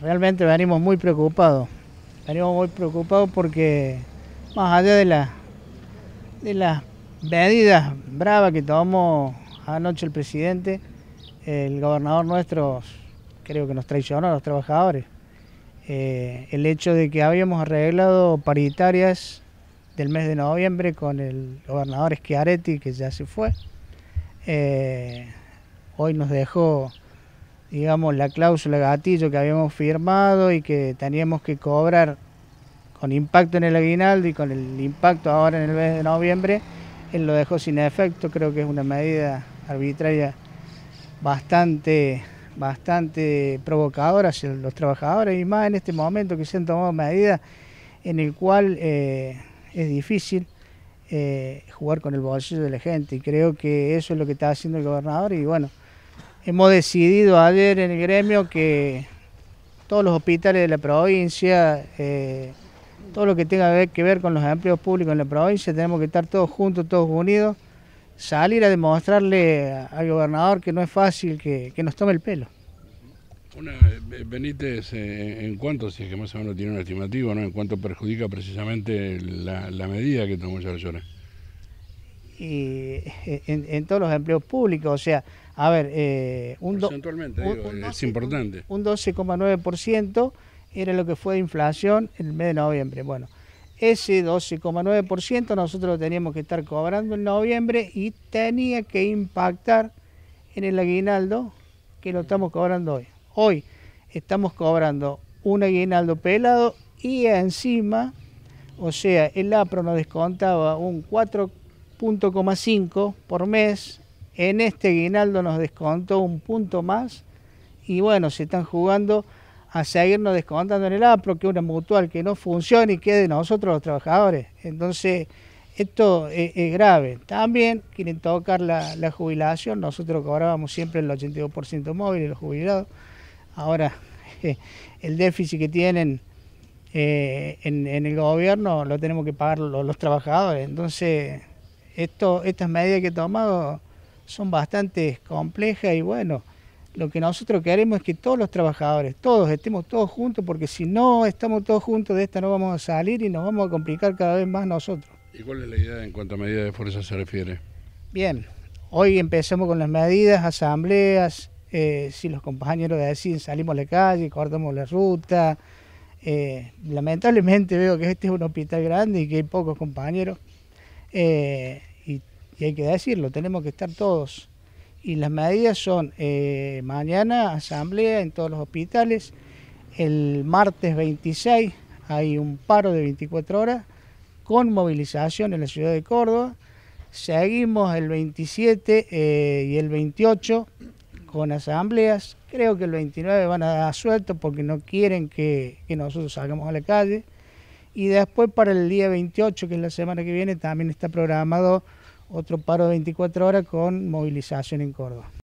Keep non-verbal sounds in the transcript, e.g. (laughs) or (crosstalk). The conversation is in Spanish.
realmente venimos muy preocupados. Venimos muy preocupados porque más allá de, la, de las medidas bravas que tomó anoche el presidente, el gobernador nuestro creo que nos traicionó a los trabajadores. Eh, el hecho de que habíamos arreglado paritarias del mes de noviembre con el gobernador Schiaretti, que ya se fue, eh, hoy nos dejó digamos, la cláusula gatillo que habíamos firmado y que teníamos que cobrar con impacto en el aguinaldo y con el impacto ahora en el mes de noviembre, él lo dejó sin efecto. Creo que es una medida arbitraria bastante, bastante provocadora hacia los trabajadores y más en este momento que se han tomado medidas en el cual eh, es difícil eh, jugar con el bolsillo de la gente y creo que eso es lo que está haciendo el gobernador y bueno. Hemos decidido ayer en el gremio que todos los hospitales de la provincia, eh, todo lo que tenga que ver con los empleos públicos en la provincia, tenemos que estar todos juntos, todos unidos, salir a demostrarle al gobernador que no es fácil que, nos tome el pelo. Una, eh, Benítez, eh, ¿en cuánto, si es que más o menos tiene una estimativo, ¿no? ¿en cuánto perjudica precisamente la, medida que tomó Yarlora? y, eh, en, todos los empleos públicos. O sea, a ver, eh, un, es importante. un 12,9% era lo que fue de inflación en el mes de noviembre. Bueno, ese 12,9% nosotros lo teníamos que estar cobrando en noviembre y tenía que impactar en el aguinaldo que lo estamos cobrando hoy. Hoy estamos cobrando un aguinaldo pelado y encima, o sea, el APRO nos descontaba un 4 punto por mes. En este guinaldo nos descontó un punto más. Y bueno, se están jugando a seguirnos descontando en el APRO, que una mutual que no funciona y de nosotros los trabajadores. Entonces, esto e-, es, grave. También quieren tocar la, jubilación. Nosotros cobrábamos siempre el 82% móvil y los jubilados. Ahora, (laughs) el déficit que tienen eh, en, el gobierno lo tenemos que pagar los, los trabajadores. Entonces, estas medidas que he tomado son bastante complejas y bueno, lo que nosotros queremos es que todos los trabajadores, todos estemos todos juntos, porque si no estamos todos juntos de esta no vamos a salir y nos vamos a complicar cada vez más nosotros. ¿Y cuál es la idea en cuanto a medidas de fuerza se refiere? Bien, hoy empezamos con las medidas, asambleas, eh, si los compañeros deciden salimos a la calle, cortamos la ruta. Eh, lamentablemente veo que este es un hospital grande y que hay pocos compañeros. Eh, y, hay que decirlo, tenemos que estar todos. Y las medidas son eh, mañana asamblea en todos los hospitales, el martes 26 hay un paro de 24 horas con movilización en la ciudad de Córdoba, seguimos el 27 eh, y el 28 con asambleas, creo que el 29 van a dar suelto porque no quieren que nosotros salgamos a la calle. Y después para el día 28, que es la semana que viene, también está programado otro paro de 24 horas con movilización en Córdoba.